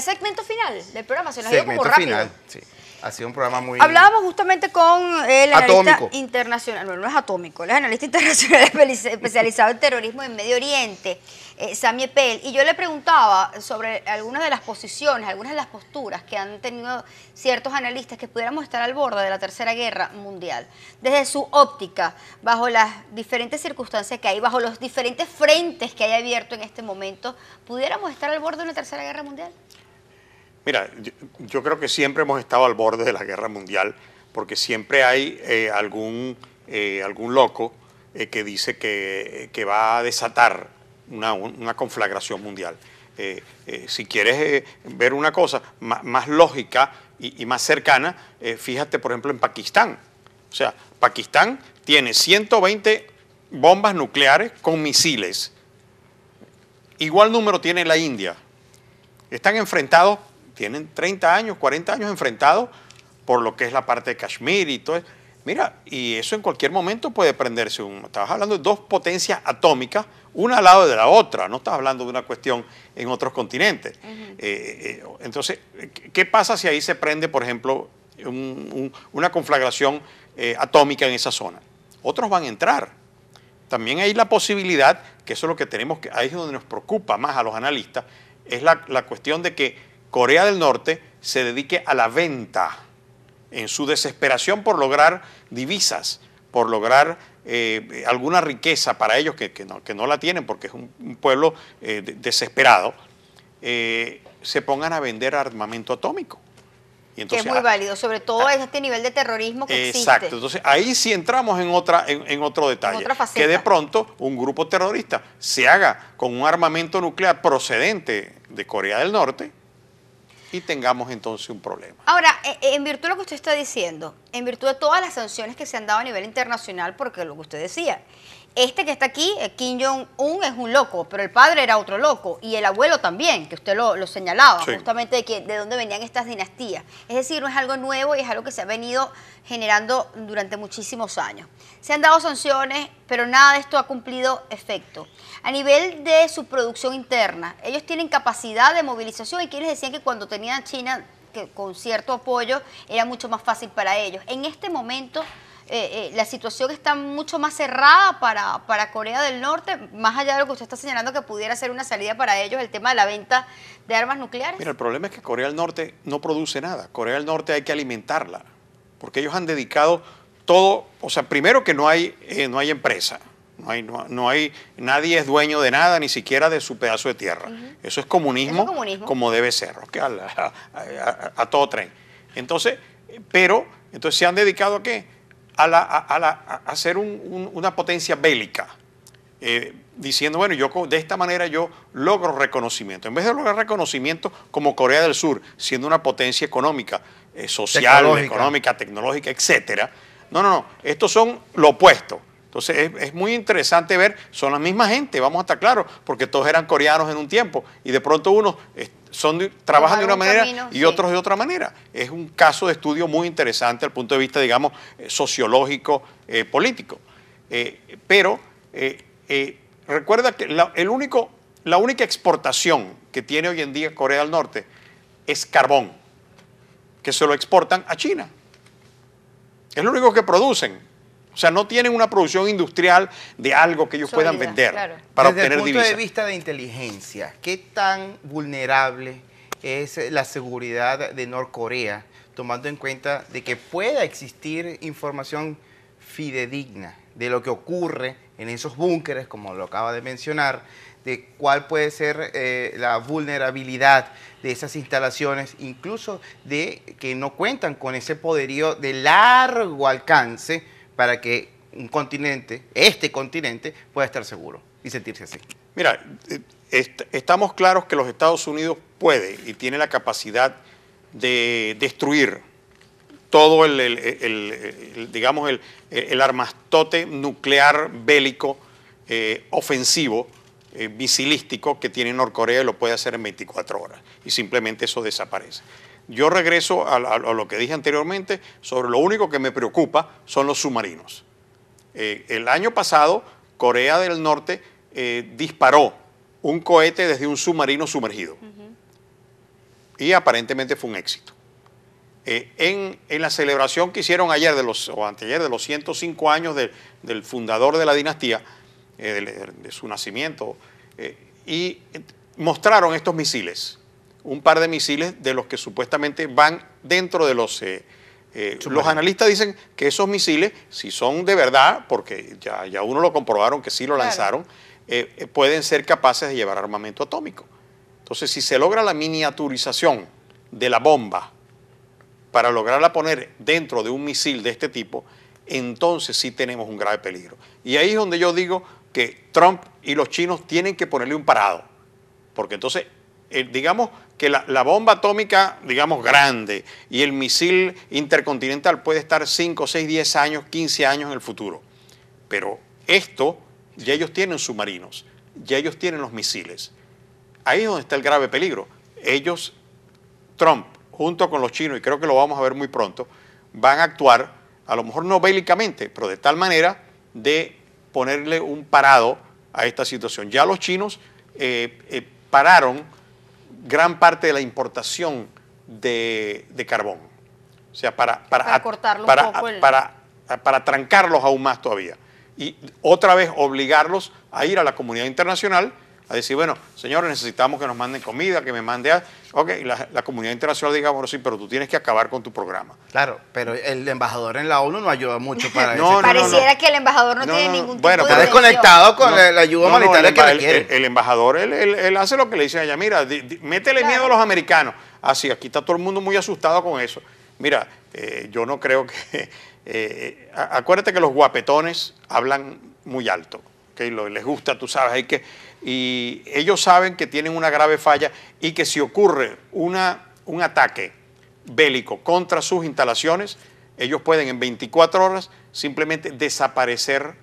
segmento final del programa, se nos segmento rápido. Final, sí. Ha sido un programa muy... Hablábamos justamente con el analista internacional, no, es atómico, el analista internacional especializado en terrorismo en Medio Oriente, eh, Sami Epel, y yo le preguntaba sobre algunas de las posiciones, algunas de las posturas que han tenido ciertos analistas que pudiéramos estar al borde de la Tercera Guerra Mundial, desde su óptica, bajo las diferentes circunstancias que hay, bajo los diferentes frentes que hay abierto en este momento, ¿pudiéramos estar al borde de una Tercera Guerra Mundial? Mira, yo, creo que siempre hemos estado al borde de la guerra mundial, porque siempre hay eh, algún, eh, algún loco eh, que dice que, va a desatar una, conflagración mundial. si quieres ver una cosa más, lógica y, más cercana, fíjate por ejemplo en Pakistán. O sea, Pakistán tiene 120 bombas nucleares con misiles. Igual número tiene la India. Están enfrentados tienen 30 años, 40 años enfrentados por lo que es la parte de Kashmir y todo Mira, y eso en cualquier momento puede prenderse. Un, estabas hablando de dos potencias atómicas, una al lado de la otra, no estás hablando de una cuestión en otros continentes. Eh, eh, eh, entonces, ¿qué pasa si ahí se prende, por ejemplo, una conflagración atómica en esa zona? Otros van a entrar. También hay la posibilidad, que eso es lo que tenemos, que, ahí es donde nos preocupa más a los analistas, es la cuestión de que Corea del Norte se dedique a la venta en su desesperación por lograr divisas, por lograr eh, alguna riqueza para ellos que, que, no, la tienen porque es un, pueblo eh, desesperado, eh, se pongan a vender armamento atómico. Y entonces, que es muy ah, válido, sobre todo ah, en este nivel de terrorismo que existe. Exacto, entonces ahí sí entramos en, otra, en, otro detalle, que de pronto un grupo terrorista se haga con un armamento nuclear procedente de Corea del Norte, y tengamos entonces un problema. Ahora, eh, eh, en virtud de lo que usted está diciendo, en virtud de todas las sanciones que se han dado a nivel internacional, porque lo que usted decía, este que está aquí, eh, Kim Jong-un, es un loco, pero el padre era otro loco y el abuelo también, que usted lo, señalaba, justamente de, que, de dónde venían estas dinastías. Es decir, no es algo nuevo y es algo que se ha venido generando durante muchísimos años. Se han dado sanciones, pero nada de esto ha cumplido efecto. A nivel de su producción interna, ellos tienen capacidad de movilización y quienes decían que cuando tenían China que con cierto apoyo era mucho más fácil para ellos. En este momento eh, eh, la situación está mucho más cerrada para, para Corea del Norte, más allá de lo que usted está señalando que pudiera ser una salida para ellos, el tema de la venta de armas nucleares? Mira, el problema es que Corea del Norte no produce nada. Corea del Norte hay que alimentarla, porque ellos han dedicado todo, o sea, primero que no hay, eh, no hay empresa. No hay, no, hay, nadie es dueño de nada, ni siquiera de su pedazo de tierra. Eso es comunismo, como debe ser, a, todo tren. Entonces, pero, entonces se han dedicado a qué? a, la, hacer una potencia bélica, eh, diciendo, bueno, yo de esta manera yo logro reconocimiento. En vez de lograr reconocimiento como Corea del Sur, siendo una potencia económica, eh, social, económica, tecnológica, etcétera. No, no, no, estos son lo opuesto. Entonces es, muy interesante ver, son la misma gente, vamos a estar claros, porque todos eran coreanos en un tiempo y de pronto unos son trabajan de una manera y otros de otra manera. Es un caso de estudio muy interesante al punto de vista, digamos, eh, sociológico, eh, político. Eh, pero recuerda que el único, la única exportación que tiene hoy en día Corea del Norte es carbón, que se lo exportan a China. Es lo único que producen o sea, no tienen una producción industrial de algo que ellos puedan vender para obtener Desde el punto de vista de inteligencia, ¿qué tan vulnerable es la seguridad de Norcorea, tomando en cuenta de que pueda existir información fidedigna de lo que ocurre en esos búnkeres, como lo acaba de mencionar, de cuál puede ser eh, la vulnerabilidad de esas instalaciones, incluso de que no cuentan con ese poderío de largo alcance para que un continente, este continente, pueda estar seguro y sentirse así. Mira, estamos claros que los Estados Unidos puede y tiene la capacidad de destruir todo el, el, armastote nuclear bélico eh, ofensivo, eh, misilístico que tiene Norcorea y lo puede hacer en 24 horas. Y simplemente eso desaparece yo regreso a, lo que dije anteriormente sobre lo único que me preocupa son los submarinos. Eh, el año pasado, Corea del Norte eh, disparó un cohete desde un submarino sumergido. Y aparentemente fue un éxito. Eh, en, la celebración que hicieron ayer de los, o anteayer de los 105 años del fundador de la dinastía, de, de, su nacimiento, y mostraron estos misiles un par de misiles de los que supuestamente van dentro de los... Eh, eh, los analistas dicen que esos misiles, si son de verdad, porque ya, ya uno lo comprobaron que sí lo lanzaron, eh, pueden ser capaces de llevar armamento atómico. Entonces, si se logra la miniaturización de la bomba para lograrla poner dentro de un misil de este tipo, entonces sí tenemos un grave peligro. Y ahí es donde yo digo que Trump y los chinos tienen que ponerle un parado, porque entonces eh, digamos que la, bomba atómica, digamos, grande y el misil intercontinental puede estar 5, 6, 10 años, 15 años en el futuro. Pero esto, ya ellos tienen submarinos, ya ellos tienen los misiles. Ahí es donde está el grave peligro. Ellos, Trump, junto con los chinos, y creo que lo vamos a ver muy pronto, van a actuar, a lo mejor no bélicamente, pero de tal manera de ponerle un parado a esta situación. Ya los chinos eh, eh, pararon gran parte de la importación de, carbón. O sea, para, para, para, para, para, trancarlos aún más todavía. Y otra vez obligarlos a ir a la comunidad internacional a decir, bueno, señores, necesitamos que nos manden comida, que me mande ok, la, comunidad internacional diga, bueno, sí, pero tú tienes que acabar con tu programa. Claro, pero el embajador en la ONU no ayuda mucho para eso. Pareciera que el embajador no, tiene ningún tipo bueno, Está desconectado con la ayuda humanitaria que requiere. El, embajador, él, hace lo que le dicen allá, mira, métele miedo a los americanos. Así, ah, aquí está todo el mundo muy asustado con eso. Mira, eh, yo no creo que... Eh, eh, acuérdate que los guapetones hablan muy alto que les gusta, tú sabes, que, y ellos saben que tienen una grave falla y que si ocurre una, un ataque bélico contra sus instalaciones, ellos pueden en 24 horas simplemente desaparecer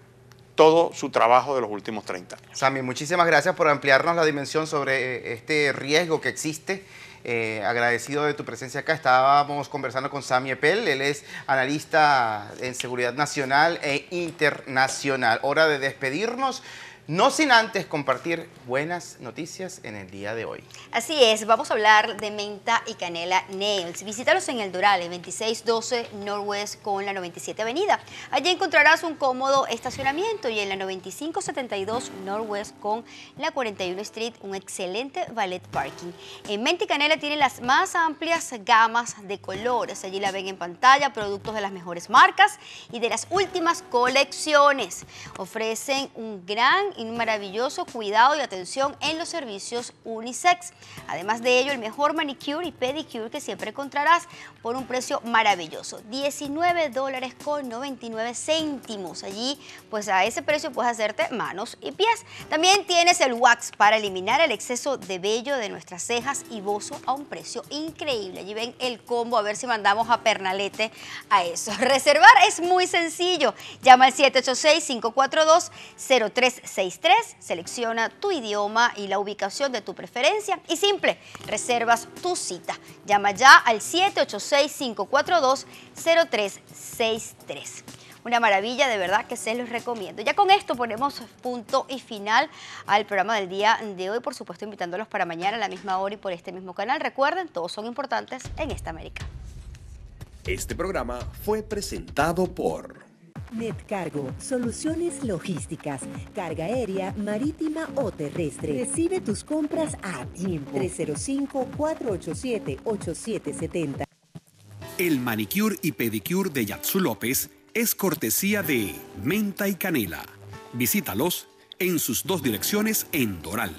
todo su trabajo de los últimos 30 años. Sami, muchísimas gracias por ampliarnos la dimensión sobre eh, este riesgo que existe eh, agradecido de tu presencia acá. Estábamos conversando con Sammy Epel, él es analista en seguridad nacional e internacional. Hora de despedirnos. No sin antes compartir buenas noticias en el día de hoy. Así es, vamos a hablar de menta y canela nails. Visítalos en el en 2612 Northwest con la 97 Avenida. Allí encontrarás un cómodo estacionamiento y en la 9572 Northwest con la 41 Street un excelente ballet parking. En menta y canela tienen las más amplias gamas de colores. Allí la ven en pantalla, productos de las mejores marcas y de las últimas colecciones. Ofrecen un gran un maravilloso cuidado y atención en los servicios unisex. Además de ello, el mejor manicure y pedicure que siempre encontrarás por un precio maravilloso, 19 dólares con 99 céntimos. Allí, pues a ese precio puedes hacerte manos y pies. También tienes el wax para eliminar el exceso de vello de nuestras cejas y bozo a un precio increíble. Allí ven el combo, a ver si mandamos a Pernalete a eso. Reservar es muy sencillo. Llama al 786 542 036 tres Selecciona tu idioma y la ubicación de tu preferencia y simple, reservas tu cita. Llama ya al 786-542-0363. Una maravilla, de verdad que se los recomiendo. Ya con esto ponemos punto y final al programa del día de hoy. Por supuesto, invitándolos para mañana a la misma hora y por este mismo canal. Recuerden, todos son importantes en esta América. Este programa fue presentado por... Netcargo, soluciones logísticas, carga aérea, marítima o terrestre. Recibe tus compras a tiempo. 305-487-8770. El manicure y pedicure de Yatsu López es cortesía de Menta y Canela. Visítalos en sus dos direcciones en Doral.